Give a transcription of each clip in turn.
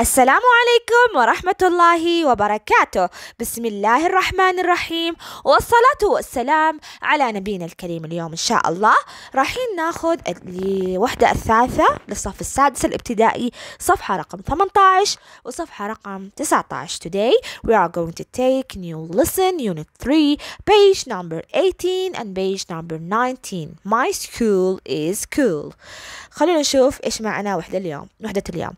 السلام عليكم ورحمة الله وبركاته بسم الله الرحمن الرحيم والصلاة والسلام على نبينا الكريم اليوم إن شاء الله رايحين ناخذ الوحدة الثالثة للصف السادس الابتدائي صفحة رقم 18 وصفحة رقم 19 Today we are going to take new lesson unit 3 page number 18 and page number 19 My school is cool خلونا نشوف إيش معنا وحدة اليوم وحدة اليوم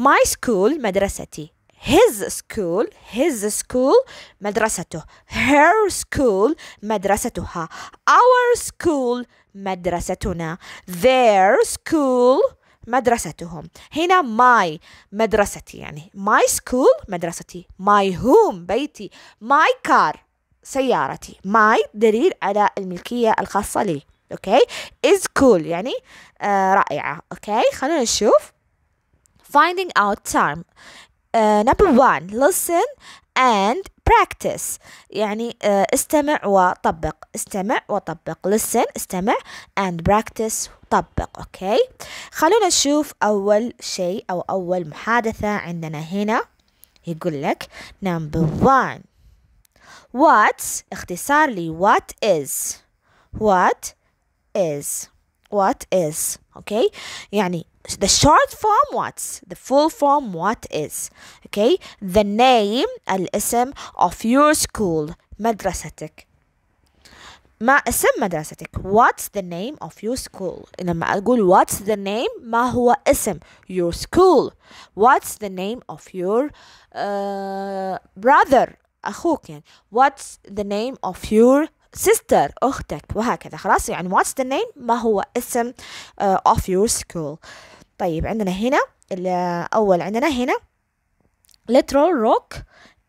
My school school مدرستي his school his school مدرسته her school مدرستها our school مدرستنا their school مدرستهم هنا my مدرستي يعني my school مدرستي my home بيتي my car سيارتي my دليل على الملكية الخاصة لي اوكي okay. is cool يعني آه رائعة اوكي okay. خلونا نشوف finding out time. uh, number one listen and practice يعني uh, استمع وطبق استمع وطبق listen استمع and practice طبق okay. خلونا نشوف اول شيء او اول محادثة عندنا هنا يقول لك number one what اختصار لي what is what is what is okay? يعني the short form what's the full form what is okay the name ism of your school madrasatik ما اسم مدرستك what's the name of your school لما أقول what's the name ما هو اسم your school what's the name of your uh, brother أخوك يعني what's the name of your sister أختك وهكذا خلاص يعني what's the name ما هو اسم uh, of your school طيب عندنا هنا الأول عندنا هنا literal Rock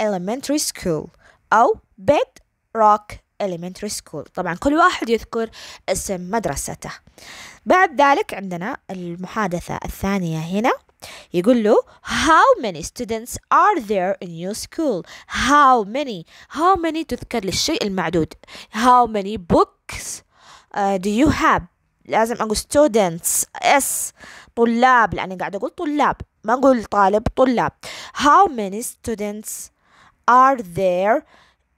Elementary School أو Bed Rock Elementary School طبعا كل واحد يذكر اسم مدرسته بعد ذلك عندنا المحادثة الثانية هنا يقول له how many students are there in your school how many how many تذكر للشيء المعدود how many books uh, do you have لازم أقول students S طلاب لأني قاعد أقول طلاب ما أقول طالب طلاب how many students are there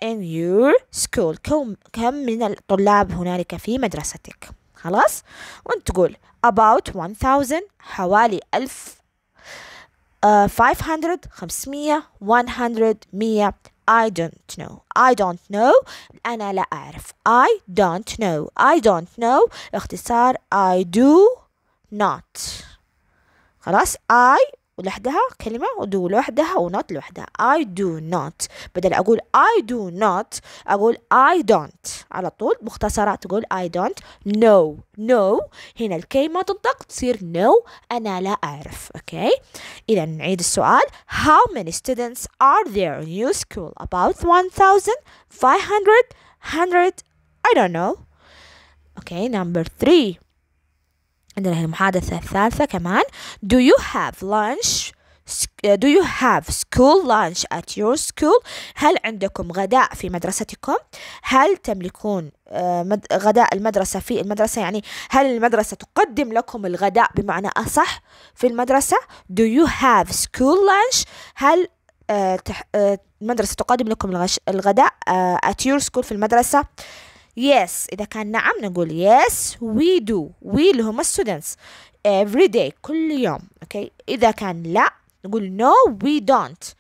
in your school كم, كم من الطلاب هنالك في مدرستك خلاص وانت تقول about 1000 حوالي 1000 uh, 500 500 100 100 I don't know I don't know أنا لا أعرف I don't know I don't know اختصار I do not خلاص I لوحدها كلمة ودو لوحدها ونوت لوحدها I do not بدل أقول I do not أقول I don't على طول مختصرة تقول I don't no no هنا الكلمة تنطق تصير no أنا لا أعرف أوكي okay. إذا نعيد السؤال How many students are there in your school? About 1,500 100 I don't know Okay, number three عندنا هنا المحادثة الثالثة كمان Do you have lunch uh, Do you have school lunch at your school هل عندكم غداء في مدرستكم هل تملكون uh, غداء المدرسة في المدرسة يعني هل المدرسة تقدم لكم الغداء بمعنى أصح في المدرسة Do you have school lunch هل uh, المدرسة تقدم لكم الغداء at your school في المدرسة yes إذا كان نعم نقول yes we do we اللي هم students every day كل يوم okay إذا كان لا نقول no we don't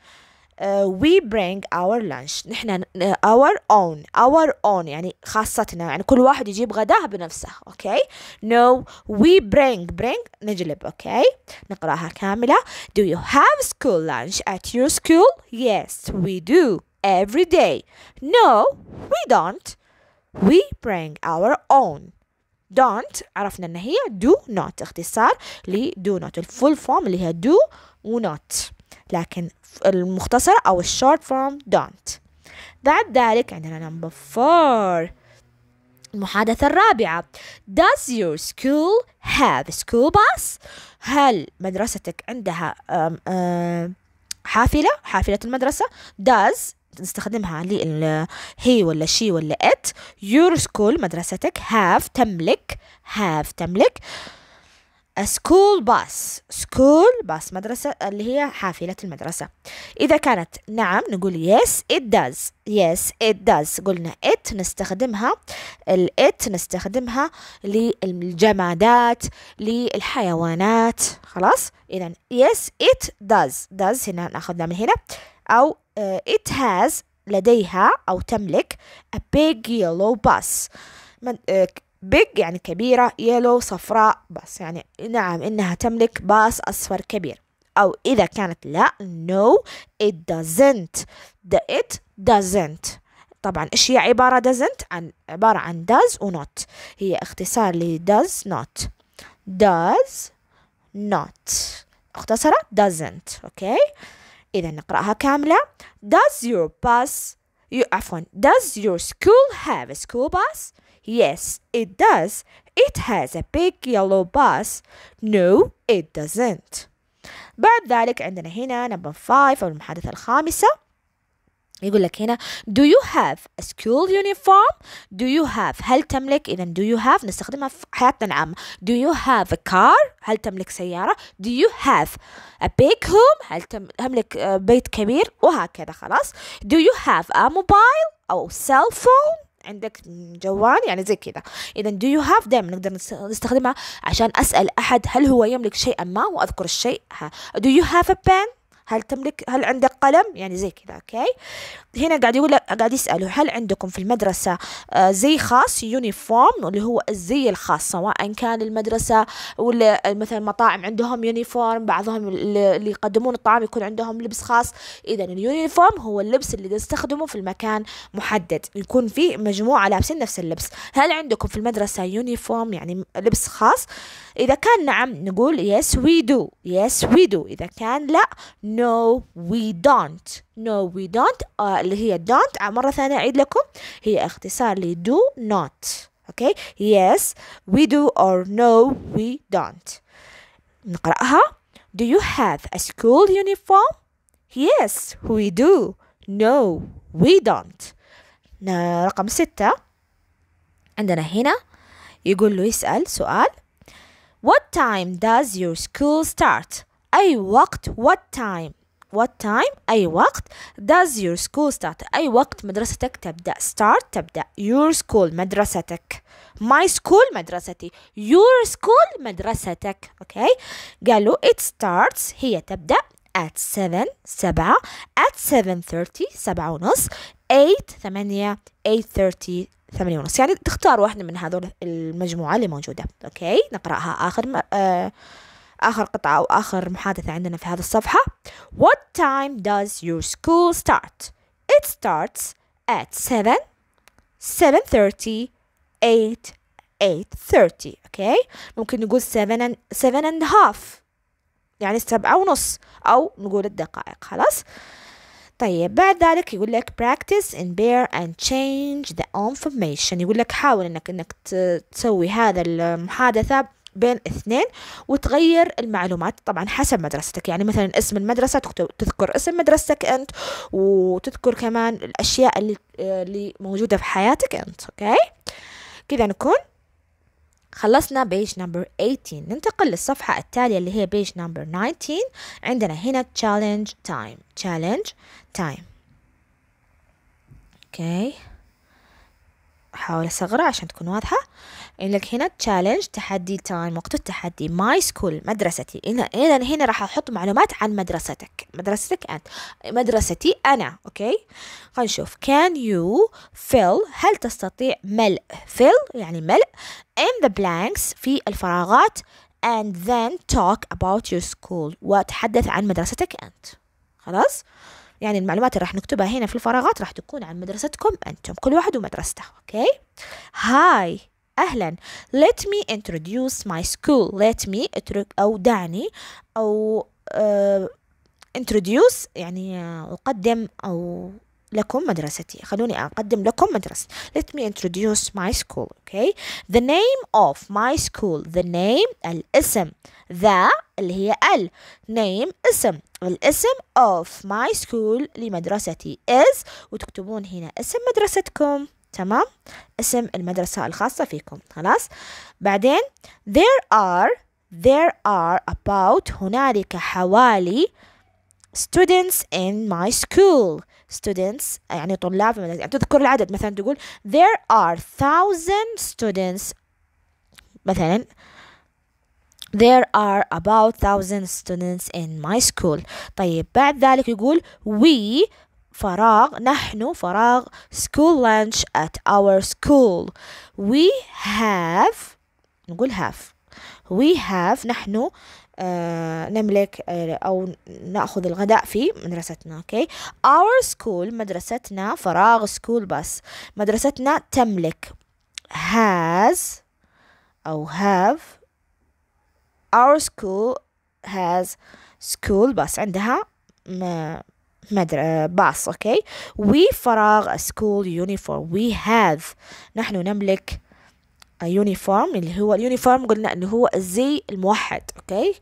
uh, we bring our lunch نحنا uh, our own our own يعني خاصتنا يعني كل واحد يجيب غداه بنفسه okay no we bring bring نجلب okay نقراها كاملة do you have school lunch at your school yes we do every day no we don't We bring our own don't عرفنا ان هي do not اختصار ل do not الفول فورم اللي هي do و not لكن المختصرة او الشورت فورم don't بعد ذلك عندنا number four المحادثة الرابعة Does your school have school bus? هل مدرستك عندها حافلة حافلة المدرسة Does نستخدمها لل هي ولا شي ولا ات your school مدرستك have تملك have تملك a school bus school bus مدرسة اللي هي حافلة المدرسة إذا كانت نعم نقول yes it does yes it does قلنا it نستخدمها ال it نستخدمها للجمادات للحيوانات خلاص إذا yes it does does هنا ناخذها من هنا أو آه، it has لديها أو تملك a big yellow bus آه، big يعني كبيرة yellow صفراء بس يعني نعم إنها تملك باص أصفر كبير أو إذا كانت لا no it doesn't the it doesn't طبعا إيش هي عبارة doesn't عن عبارة عن does و not هي اختصار ل does not does not اختصرة doesn't أوكي okay? إذا نقرأها كاملة Does your bus you, عفوا Does your school have a school bus? Yes, it does. It has a big yellow bus. No, it doesn't. بعد ذلك عندنا هنا number 5 أو المحادثة الخامسة يقول لك هنا do you have a school uniform do you have هل تملك إذا do you have نستخدمها في حياتنا العامة do you have a car هل تملك سيارة do you have a big home هل تملك آه، بيت كبير وهكذا خلاص do you have a mobile أو cell phone عندك جوال يعني زي كذا اذا do you have دائما نقدر نستخدمها عشان اسال احد هل هو يملك شيئا ما واذكر الشيء do you have a pen هل تملك هل عندك قلم يعني زي كذا اوكي هنا قاعد يقول قاعد يساله هل عندكم في المدرسه آه، زي خاص يونيفورم اللي هو الزي الخاص سواء كان المدرسه ولا مثلا مطاعم عندهم يونيفورم بعضهم اللي يقدمون الطعام يكون عندهم لبس خاص اذا اليونيفورم هو اللبس اللي نستخدمه في المكان محدد يكون فيه مجموعه لابسين نفس اللبس هل عندكم في المدرسه يونيفورم يعني لبس خاص اذا كان نعم نقول يس وي دو يس وي دو اذا كان لا No we don't No we don't Ah, اللي هي don't مرة ثانية أعيد لكم هي اختصار ل do not okay yes we do or no we don't نقرأها Do you have a school uniform? Yes we do No we don't رقم ستة عندنا هنا يقول له يسأل سؤال What time does your school start? أي وقت what time what time أي وقت does your school start أي وقت مدرستك تبدأ start تبدأ your school مدرستك my school مدرستي your school مدرستك أوكي okay. قالوا it starts هي تبدأ at seven سبعة at seven thirty سبعة ونص eight ثمانية eight thirty ثمانية ونص يعني تختار واحدة من هذول المجموعة اللي موجودة أوكي نقرأها آخر مرة آه آخر قطعة أو آخر محادثة عندنا في هذه الصفحة What time does your school start? It starts at 7 7.30 8 8.30 okay ممكن نقول 7 7 and half يعني سبعة ونص أو نقول الدقائق خلاص طيب بعد ذلك يقول لك practice and bear and change the information يقول لك حاول انك انك تسوي هذا المحادثة بين اثنين وتغير المعلومات طبعا حسب مدرستك يعني مثلا اسم المدرسة تذكر اسم مدرستك أنت وتذكر كمان الأشياء اللي, اللي موجودة في حياتك أنت أوكي كذا نكون خلصنا بيج نمبر 18 ننتقل للصفحة التالية اللي هي بيج نمبر 19 عندنا هنا تشالنج تايم تشالنج تايم اوكي okay. أحاول أصغرها عشان تكون واضحة إنك هنا تشالنج تحدي تايم وقت التحدي ماي سكول مدرستي إذا إذا هنا راح أحط معلومات عن مدرستك مدرستك أنت مدرستي أنا أوكي خلينا نشوف can you fill هل تستطيع ملء fill يعني ملء in the blanks في الفراغات and then talk about your school وتحدث عن مدرستك أنت خلاص يعني المعلومات اللي راح نكتبها هنا في الفراغات راح تكون عن مدرستكم أنتم كل واحد ومدرسته أوكي هاي أهلا let me introduce my school let me اترك أو دعني أو uh, introduce يعني أقدم أو لكم مدرستي خلوني أقدم لكم مدرستي let me introduce my school okay the name of my school the name الاسم the اللي هي ال name اسم الاسم of my school لمدرستي is وتكتبون هنا اسم مدرستكم تمام اسم المدرسة الخاصة فيكم خلاص بعدين there are there are about هنالك حوالي students in my school students يعني طلاب في يعني تذكر العدد مثلا تقول there are thousand students مثلا there are about 1000 students in my school طيب بعد ذلك يقول we فراغ نحن فراغ school lunch at our school we have نقول have we have نحن آه نملك آه أو نأخذ الغداء في مدرستنا okay our school مدرستنا فراغ school bus مدرستنا تملك has أو have our school has school bus عندها مدر باص اوكي we فراغ a school uniform we have نحن نملك a uniform اللي هو اليونيفورم قلنا اللي هو الزي الموحد اوكي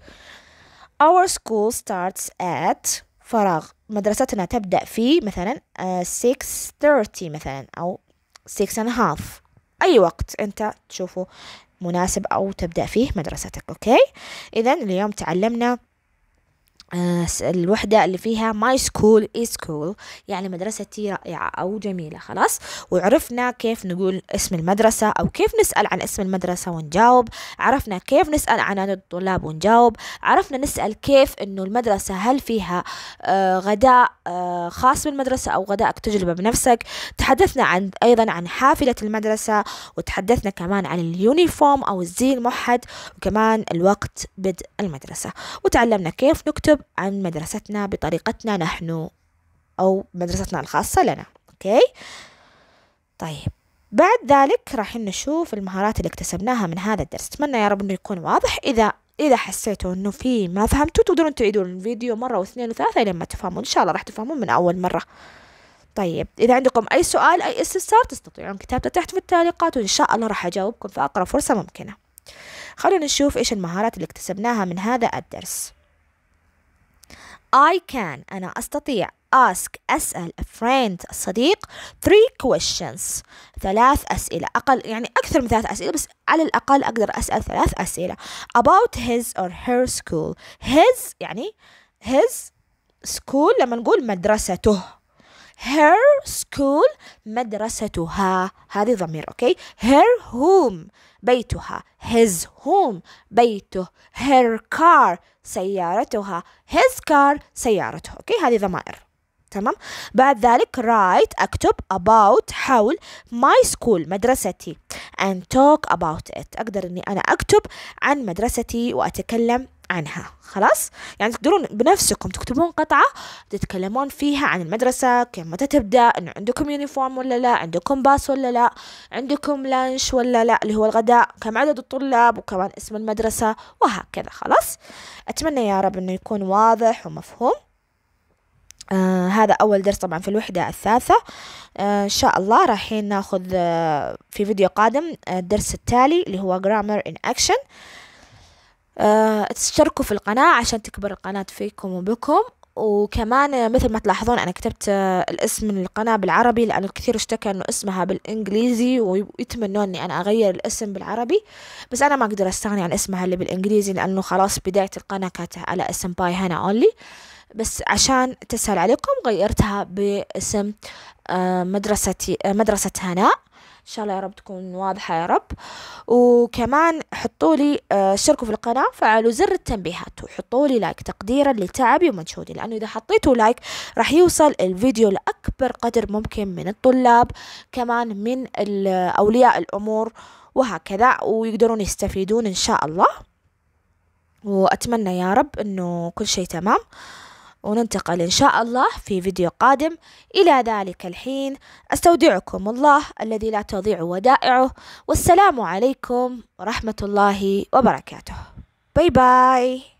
our school starts at فراغ مدرستنا تبدأ في مثلا uh, آه، 6.30 مثلا أو 6 and a half أي وقت أنت تشوفه مناسب أو تبدأ فيه مدرستك أوكي إذا اليوم تعلمنا آه، الوحدة اللي فيها ماي سكول اي سكول يعني مدرستي رائعة أو جميلة خلاص وعرفنا كيف نقول اسم المدرسة أو كيف نسأل عن اسم المدرسة ونجاوب عرفنا كيف نسأل عن عدد الطلاب ونجاوب عرفنا نسأل كيف أنه المدرسة هل فيها آه، غداء آه، خاص بالمدرسة أو غداءك تجلبه بنفسك تحدثنا عن أيضا عن حافلة المدرسة وتحدثنا كمان عن اليونيفورم أو الزي الموحد وكمان الوقت بدء المدرسة وتعلمنا كيف نكتب نكتب عن مدرستنا بطريقتنا نحن أو مدرستنا الخاصة لنا أوكي طيب بعد ذلك راح نشوف المهارات اللي اكتسبناها من هذا الدرس أتمنى يا رب أنه يكون واضح إذا إذا حسيتوا إنه في ما فهمتوا تقدرون تعيدون الفيديو مرة واثنين وثلاثة لين ما تفهموا إن شاء الله راح تفهمون من أول مرة طيب إذا عندكم أي سؤال أي استفسار تستطيعون كتابته تحت في التعليقات وإن شاء الله راح أجاوبكم في أقرب فرصة ممكنة خلونا نشوف إيش المهارات اللي اكتسبناها من هذا الدرس I can أنا أستطيع ask أسأل a friend صديق three questions ثلاث أسئلة أقل يعني أكثر من ثلاث أسئلة بس على الأقل أقدر أسأل ثلاث أسئلة about his or her school his يعني his school لما نقول مدرسته her school مدرستها هذه ضمير أوكي her home بيتها his home بيته her car سيارتها his car سيارته اوكي هذه ضمائر تمام بعد ذلك write اكتب about حول my school مدرستي and talk about it اقدر اني انا اكتب عن مدرستي واتكلم عنها خلاص يعني تقدرون بنفسكم تكتبون قطعة تتكلمون فيها عن المدرسة كم متى تبدأ إنه عندكم يونيفورم ولا لا عندكم باص ولا لا عندكم لانش ولا لا اللي هو الغداء كم عدد الطلاب وكمان اسم المدرسة وهكذا خلاص أتمنى يا رب إنه يكون واضح ومفهوم آه هذا أول درس طبعا في الوحدة الثالثة آه إن شاء الله رايحين ناخذ آه في فيديو قادم آه الدرس التالي اللي هو Grammar in Action آه، تشتركوا في القناة عشان تكبر القناة فيكم وبكم وكمان مثل ما تلاحظون أنا كتبت آه، الاسم من القناة بالعربي لأنه الكثير اشتكى أنه اسمها بالإنجليزي ويتمنوا أني أنا أغير الاسم بالعربي بس أنا ما أقدر أستغني عن اسمها اللي بالإنجليزي لأنه خلاص بداية القناة كانت على اسم باي هنا أونلي بس عشان تسهل عليكم غيرتها باسم آه، مدرستي مدرسة هناء ان شاء الله يا رب تكون واضحه يا رب وكمان حطوا لي آه، اشتركوا في القناه فعلوا زر التنبيهات وحطوا لي لايك تقديرا لتعبي ومجهودي لانه اذا حطيتوا لايك راح يوصل الفيديو لاكبر قدر ممكن من الطلاب كمان من اولياء الامور وهكذا ويقدرون يستفيدون ان شاء الله واتمنى يا رب انه كل شيء تمام وننتقل إن شاء الله في فيديو قادم إلى ذلك الحين أستودعكم الله الذي لا تضيع ودائعه والسلام عليكم ورحمة الله وبركاته باي باي